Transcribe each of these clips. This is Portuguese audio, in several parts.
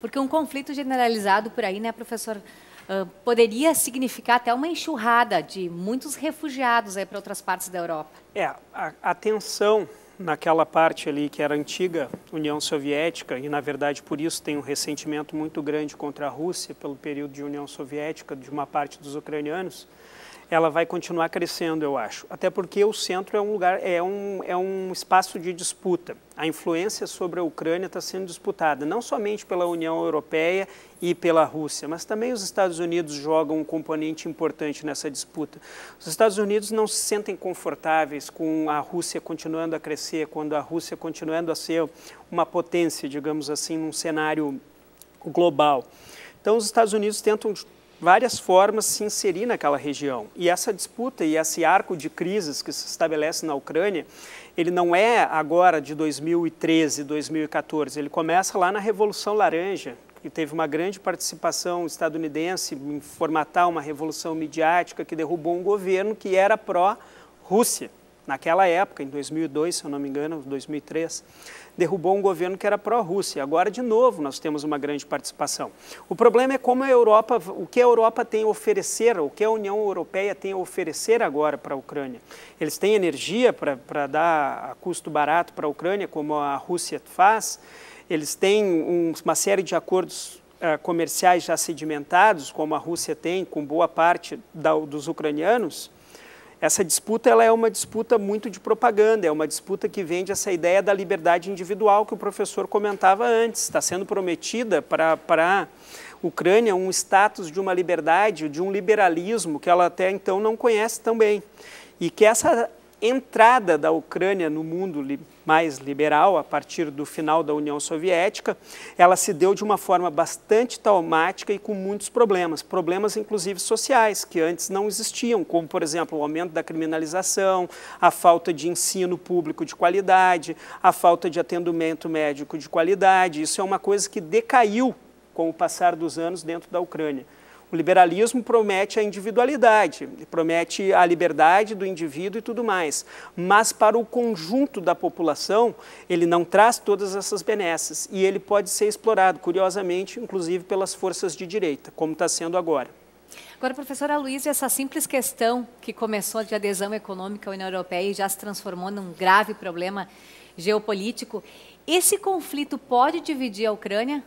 Porque um conflito generalizado por aí, né, professor, ah, poderia significar até uma enxurrada de muitos refugiados aí para outras partes da Europa. É, a, a tensão naquela parte ali que era a antiga União Soviética e na verdade por isso tem um ressentimento muito grande contra a Rússia pelo período de União Soviética de uma parte dos ucranianos ela vai continuar crescendo, eu acho. Até porque o centro é um lugar, é um, é um espaço de disputa. A influência sobre a Ucrânia está sendo disputada, não somente pela União Europeia e pela Rússia, mas também os Estados Unidos jogam um componente importante nessa disputa. Os Estados Unidos não se sentem confortáveis com a Rússia continuando a crescer, quando a Rússia continuando a ser uma potência, digamos assim, num cenário global. Então, os Estados Unidos tentam várias formas se inserir naquela região. E essa disputa e esse arco de crises que se estabelece na Ucrânia, ele não é agora de 2013, 2014, ele começa lá na Revolução Laranja, que teve uma grande participação estadunidense em formatar uma revolução midiática que derrubou um governo que era pró-Rússia, naquela época, em 2002, se eu não me engano, 2003 derrubou um governo que era pró-Rússia. Agora, de novo, nós temos uma grande participação. O problema é como a Europa, o que a Europa tem a oferecer, o que a União Europeia tem a oferecer agora para a Ucrânia. Eles têm energia para dar a custo barato para a Ucrânia, como a Rússia faz. Eles têm um, uma série de acordos eh, comerciais já sedimentados, como a Rússia tem com boa parte da, dos ucranianos essa disputa ela é uma disputa muito de propaganda, é uma disputa que vende essa ideia da liberdade individual que o professor comentava antes. Está sendo prometida para a Ucrânia um status de uma liberdade, de um liberalismo que ela até então não conhece tão bem. E que essa entrada da Ucrânia no mundo li mais liberal a partir do final da União Soviética, ela se deu de uma forma bastante traumática e com muitos problemas, problemas inclusive sociais que antes não existiam, como por exemplo o aumento da criminalização, a falta de ensino público de qualidade, a falta de atendimento médico de qualidade. Isso é uma coisa que decaiu com o passar dos anos dentro da Ucrânia. O liberalismo promete a individualidade, promete a liberdade do indivíduo e tudo mais, mas para o conjunto da população, ele não traz todas essas benesses e ele pode ser explorado, curiosamente, inclusive pelas forças de direita, como está sendo agora. Agora, professora Luiz, essa simples questão que começou de adesão econômica à União Europeia e já se transformou num grave problema geopolítico, esse conflito pode dividir a Ucrânia?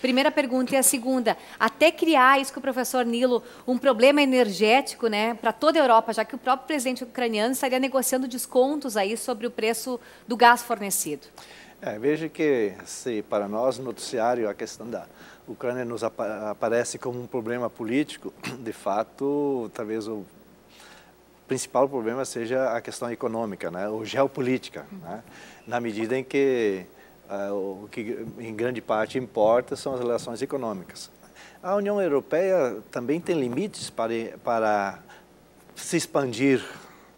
Primeira pergunta e a segunda, até criar isso com o professor Nilo, um problema energético, né, para toda a Europa, já que o próprio presidente ucraniano estaria negociando descontos aí sobre o preço do gás fornecido. É, veja que se para nós noticiário a questão da Ucrânia nos ap aparece como um problema político, de fato, talvez o principal problema seja a questão econômica, né, ou geopolítica, né, na medida em que ah, o que em grande parte importa são as relações econômicas. A União Europeia também tem limites para, para se expandir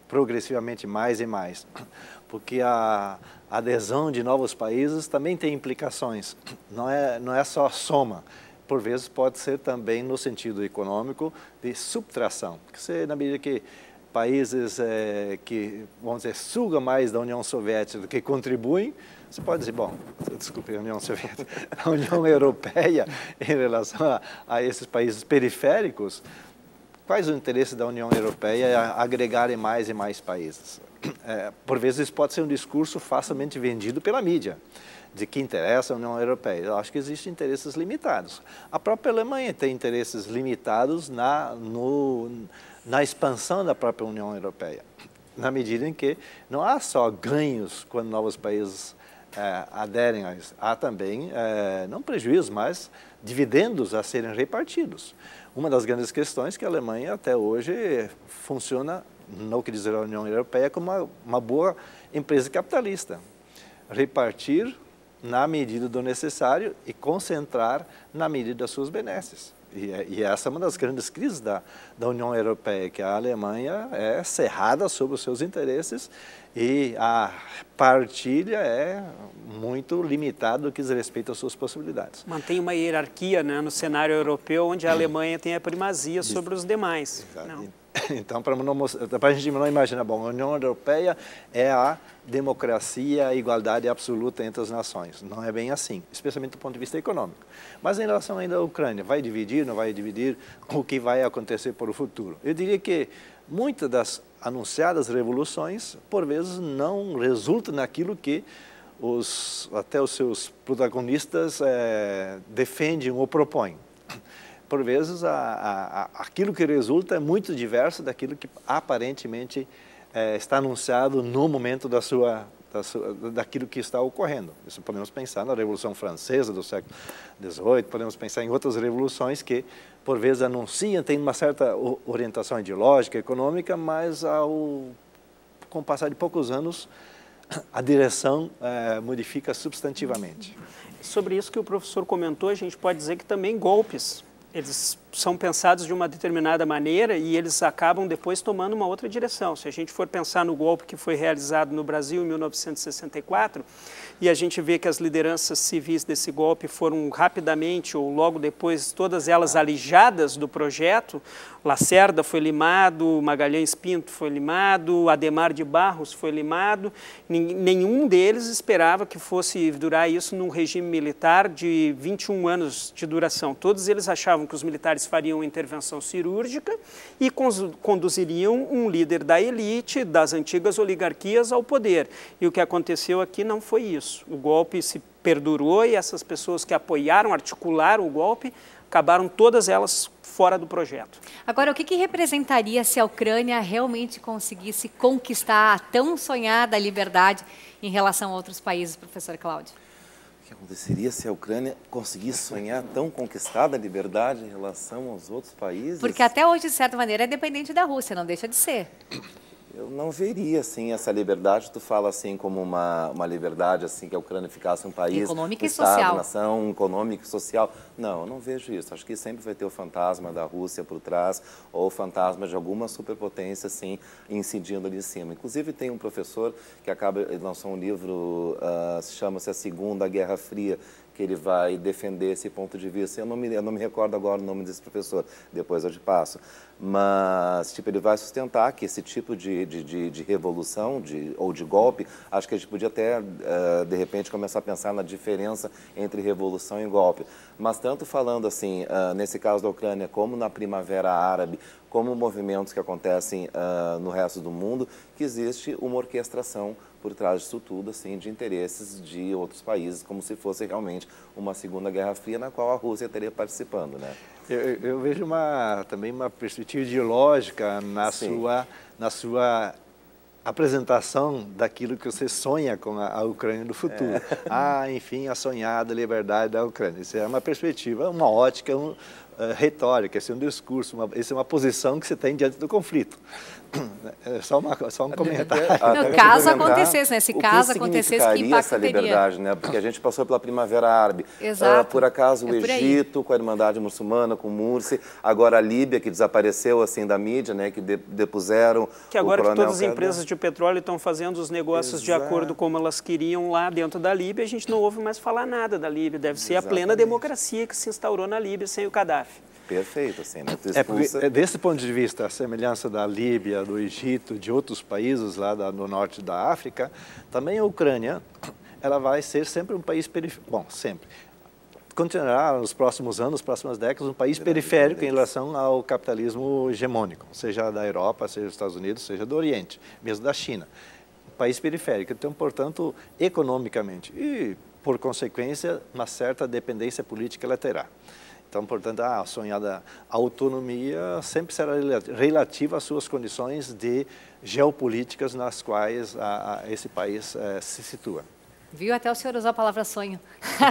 progressivamente mais e mais, porque a adesão de novos países também tem implicações, não é, não é só soma, por vezes pode ser também no sentido econômico de subtração, porque você, na medida que países é, que, vamos dizer, sugam mais da União Soviética do que contribuem, você pode dizer, bom, desculpe, a União Soviética, a União Europeia em relação a, a esses países periféricos, quais o interesse da União Europeia é agregarem mais e mais países? É, por vezes isso pode ser um discurso facilmente vendido pela mídia, de que interessa a União Europeia. Eu acho que existem interesses limitados. A própria Alemanha tem interesses limitados na, no, na expansão da própria União Europeia, na medida em que não há só ganhos quando novos países é, aderem a isso, há também, é, não prejuízos, mas dividendos a serem repartidos. Uma das grandes questões é que a Alemanha até hoje funciona, no que diz a União Europeia, como uma, uma boa empresa capitalista. Repartir na medida do necessário e concentrar na medida das suas benesses. E, é, é essa é uma das grandes crises da, da União Europeia, que a Alemanha é cerrada sobre os seus interesses e a partilha é muito limitada no que diz respeito às suas possibilidades. Mantém uma hierarquia né, no cenário europeu, onde a Alemanha tem a primazia sobre os demais. Exato. Não. Então, para a gente não imaginar, bom, a União Europeia é a democracia, a igualdade absoluta entre as nações. Não é bem assim, especialmente do ponto de vista econômico. Mas em relação ainda à Ucrânia, vai dividir, não vai dividir, o que vai acontecer para o futuro? Eu diria que muitas das anunciadas revoluções, por vezes, não resultam naquilo que os, até os seus protagonistas é, defendem ou propõem por vezes, a, a, aquilo que resulta é muito diverso daquilo que aparentemente é, está anunciado no momento da sua, da sua, daquilo que está ocorrendo. Isso podemos pensar na Revolução Francesa do século XVIII, podemos pensar em outras revoluções que, por vezes, anunciam, têm uma certa orientação ideológica, econômica, mas, ao, com o passar de poucos anos, a direção é, modifica substantivamente. Sobre isso que o professor comentou, a gente pode dizer que também golpes eles são pensados de uma determinada maneira e eles acabam depois tomando uma outra direção. Se a gente for pensar no golpe que foi realizado no Brasil em 1964 e a gente vê que as lideranças civis desse golpe foram rapidamente ou logo depois todas elas alijadas do projeto, Lacerda foi limado, Magalhães Pinto foi limado, Ademar de Barros foi limado, nenhum deles esperava que fosse durar isso num regime militar de 21 anos de duração. Todos eles achavam que os militares fariam intervenção cirúrgica e conduziriam um líder da elite, das antigas oligarquias, ao poder. E o que aconteceu aqui não foi isso. O golpe se perdurou e essas pessoas que apoiaram, articularam o golpe, acabaram todas elas fora do projeto. Agora, o que, que, representaria se a Ucrânia realmente conseguisse conquistar a tão sonhada liberdade em relação a outros países, professor Cláudio? que aconteceria se a Ucrânia conseguisse sonhar tão conquistada a liberdade em relação aos outros países? Porque até hoje, de certa maneira, é dependente da Rússia, não deixa de ser. Eu não veria, assim, essa liberdade. Tu fala, assim, como uma, uma liberdade, assim, que a Ucrânia ficasse um país... Econômica um e estado, social. nação econômica e social. Não, eu não vejo isso. Acho que sempre vai ter o fantasma da Rússia por trás ou o fantasma de alguma superpotência, assim, incidindo ali em cima. Inclusive, tem um professor que acaba, lançou um livro, uh, chama-se A Segunda Guerra Fria, que ele vai defender esse ponto de vista. Eu não me, eu não me recordo agora o nome desse professor, depois eu te passo. Mas, tipo, ele vai sustentar que esse tipo de, de, de, de revolução de, ou de golpe, acho que a gente podia até, uh, de repente, começar a pensar na diferença entre revolução e golpe. Mas tanto falando, assim, uh, nesse caso da Ucrânia, como na Primavera Árabe, como movimentos que acontecem uh, no resto do mundo, que existe uma orquestração por trás disso tudo, assim, de interesses de outros países, como se fosse realmente uma Segunda Guerra Fria na qual a Rússia teria participando, né? Eu, eu vejo uma, também uma perspectiva ideológica na sua, na sua apresentação daquilo que você sonha com a, a Ucrânia do futuro. É. Ah, enfim, a sonhada liberdade da Ucrânia. Isso é uma perspectiva, uma ótica, um, eh, retórica, esse é um discurso, uma, essa é uma posição que você tem diante do conflito. É só, uma, só um comentário. caso acontecesse, né? Se o caso que acontecesse, que impacto essa liberdade, teria? né? Porque a gente passou pela Primavera Árabe. Exato. Ah, por acaso, é o é por Egito, aí. com a Irmandade Muçulmana, com Mursi, agora a Líbia, que desapareceu assim da mídia, né? Que de, depuseram Que agora que todas as empresas de petróleo estão fazendo os negócios Exato. de acordo como elas queriam lá dentro da Líbia, a gente não ouve mais falar nada da Líbia. Deve ser Exatamente. a plena democracia que se instaurou na Líbia sem o Gaddafi. Perfeito, assim, não né? te é, expulsa. É desse ponto de vista, a semelhança da Líbia, do Egito, de outros países lá da, no norte da África, também a Ucrânia, ela vai ser sempre um país periférico, bom, sempre, continuará nos próximos anos, próximas décadas, um país periférico em relação ao capitalismo hegemônico, seja da Europa, seja dos Estados Unidos, seja do Oriente, mesmo da China. Um país periférico. Então, portanto, economicamente e, por consequência, uma certa dependência política ela terá. Então, portanto, ah, a sonhada autonomia sempre será relativa às suas condições de geopolíticas nas quais a, a esse país eh, se situa. Viu? Até o senhor usou a palavra sonho.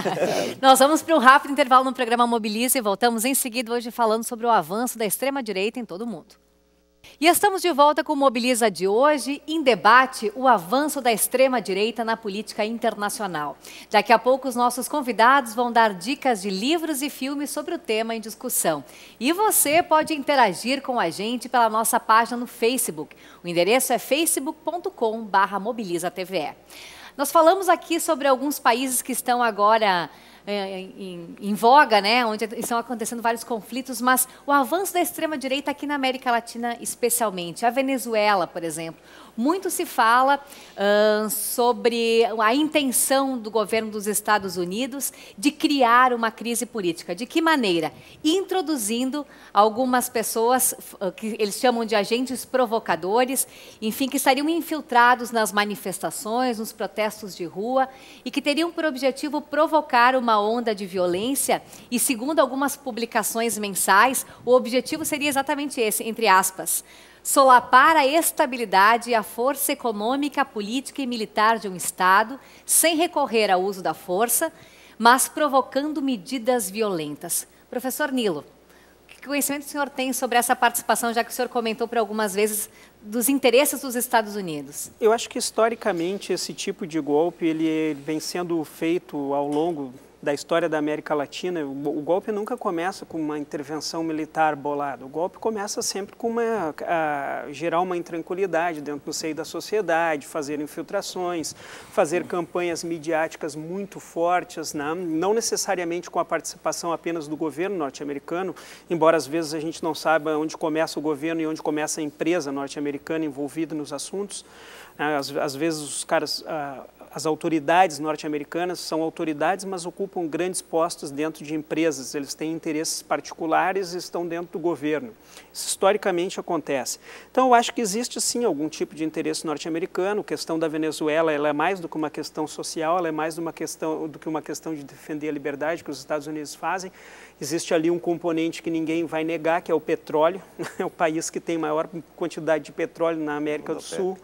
Nós vamos para um rápido intervalo no programa Mobilize e voltamos em seguida hoje falando sobre o avanço da extrema-direita em todo o mundo. E estamos de volta com o Mobiliza de hoje, em debate o avanço da extrema-direita na política internacional. Daqui a pouco, os nossos convidados vão dar dicas de livros e filmes sobre o tema em discussão. E você pode interagir com a gente pela nossa página no Facebook. O endereço é facebook.com.br mobilizatve. Nós falamos aqui sobre alguns países que estão agora é, em, em, voga, né, onde estão acontecendo vários conflitos, mas o avanço da extrema-direita aqui na América Latina, especialmente. A Venezuela, por exemplo. Muito se fala uh, sobre a intenção do governo dos Estados Unidos de criar uma crise política. De que maneira? Introduzindo algumas pessoas uh, que eles chamam de agentes provocadores, enfim, que estariam infiltrados nas manifestações, nos protestos de rua e que teriam por objetivo provocar uma uma onda de violência e, segundo algumas publicações mensais, o objetivo seria exatamente esse, entre aspas, solapar a estabilidade e a força econômica, política e militar de um Estado, sem recorrer ao uso da força, mas provocando medidas violentas. Professor Nilo, que conhecimento o senhor tem sobre essa participação, já que o senhor comentou por algumas vezes dos interesses dos Estados Unidos? Eu acho que historicamente esse tipo de golpe ele vem sendo feito ao longo da história da América Latina, o golpe nunca começa com uma intervenção militar bolada. O golpe começa sempre com uma ah, gerar uma intranquilidade dentro do seio da sociedade, fazer infiltrações, fazer campanhas midiáticas muito fortes, né? não necessariamente com a participação apenas do governo norte-americano, embora às vezes a gente não saiba onde começa o governo e onde começa a empresa norte-americana envolvida nos assuntos. Ah, às, às vezes os caras ah, as autoridades norte-americanas são autoridades, mas ocupam grandes postos dentro de empresas. Eles têm interesses particulares e estão dentro do governo. Isso historicamente acontece. Então, eu acho que existe sim algum tipo de interesse norte-americano. A questão da Venezuela ela é mais do que uma questão social, ela é mais do, uma questão, do que uma questão de defender a liberdade que os Estados Unidos fazem. Existe ali um componente que ninguém vai negar, que é o petróleo. Né? É o país que tem maior quantidade de petróleo na América do Sul.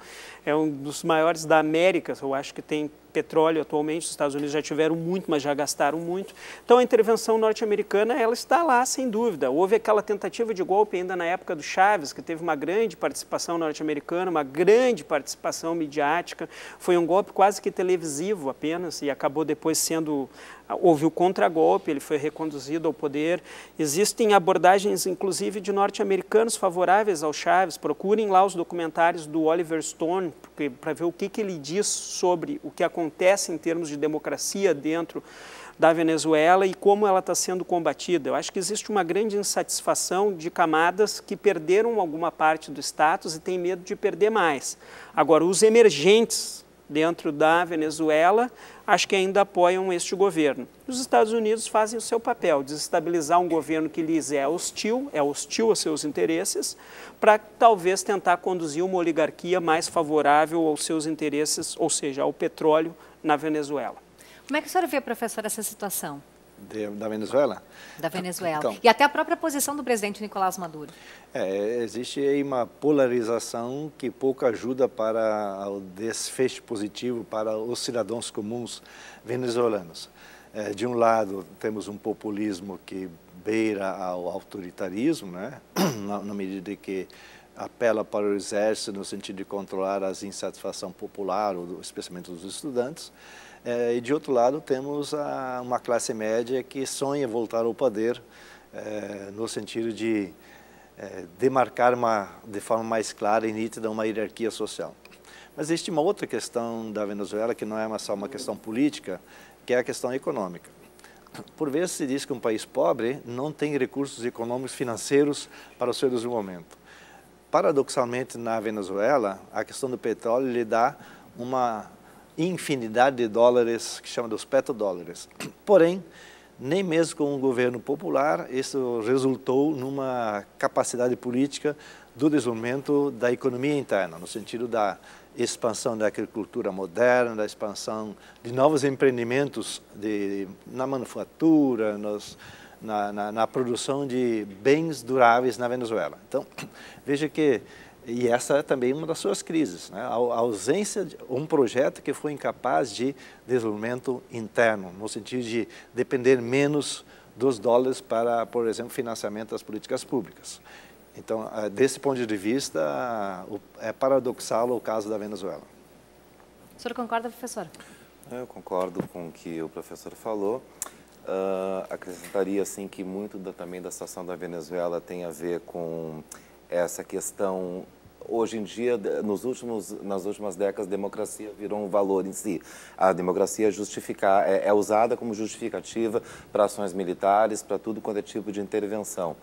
É um dos maiores da América, eu acho que tem petróleo atualmente, os Estados Unidos já tiveram muito, mas já gastaram muito. Então a intervenção norte-americana, ela está lá, sem dúvida. Houve aquela tentativa de golpe ainda na época do Chaves, que teve uma grande participação norte-americana, uma grande participação midiática. Foi um golpe quase que televisivo apenas e acabou depois sendo ah, houve o contragolpe, ele foi reconduzido ao poder. Existem abordagens, inclusive, de norte-americanos favoráveis ao Chaves. Procurem lá os documentários do Oliver Stone para ver o que, que ele diz sobre o que aconteceu acontece em termos de democracia dentro da Venezuela e como ela está sendo combatida. Eu acho que existe uma grande insatisfação de camadas que perderam alguma parte do status e têm medo de perder mais. Agora, os emergentes, dentro da Venezuela, acho que ainda apoiam este governo. Os Estados Unidos fazem o seu papel, desestabilizar um governo que lhes é hostil, é hostil aos seus interesses, para talvez tentar conduzir uma oligarquia mais favorável aos seus interesses, ou seja, ao petróleo na Venezuela. Como é que a senhora vê, professora, essa situação? de, da Venezuela. Da Venezuela. Então, e até a própria posição do presidente Nicolás Maduro. É, existe aí uma polarização que pouco ajuda para o desfecho positivo para os cidadãos comuns venezuelanos. É, de um lado, temos um populismo que beira ao autoritarismo, né? na, na medida que apela para o exército no sentido de controlar as insatisfação popular, especialmente dos estudantes. É, e de outro lado, temos a, uma classe média que sonha voltar ao poder, é, no sentido de é, demarcar uma, de forma mais clara e nítida uma hierarquia social. Mas existe uma outra questão da Venezuela que não é só uma questão política, que é a questão econômica. Por vezes se diz que um país pobre não tem recursos econômicos financeiros para o seu desenvolvimento. Paradoxalmente, na Venezuela, a questão do petróleo lhe dá uma infinidade de dólares, que chama dos petrodólares. Porém, nem mesmo com o governo popular, isso resultou numa capacidade política do desenvolvimento da economia interna, no sentido da expansão da agricultura moderna, da expansão de novos empreendimentos de, na manufatura, nos, na, na, na produção de bens duráveis na Venezuela. Então, veja que e essa é também uma das suas crises, né? a, ausência de um projeto que foi incapaz de desenvolvimento interno, no sentido de depender menos dos dólares para, por exemplo, financiamento das políticas públicas. Então, eh, desse ponto de vista, é paradoxal o caso da Venezuela. O senhor concorda, professor? Eu concordo com o que o professor falou. Uh, acrescentaria assim que muito da, também da situação da Venezuela tem a ver com essa questão hoje em dia, nos últimos, nas últimas décadas, democracia virou um valor em si. A democracia é justificar, é, é usada como justificativa para ações militares, para tudo quanto é tipo de intervenção.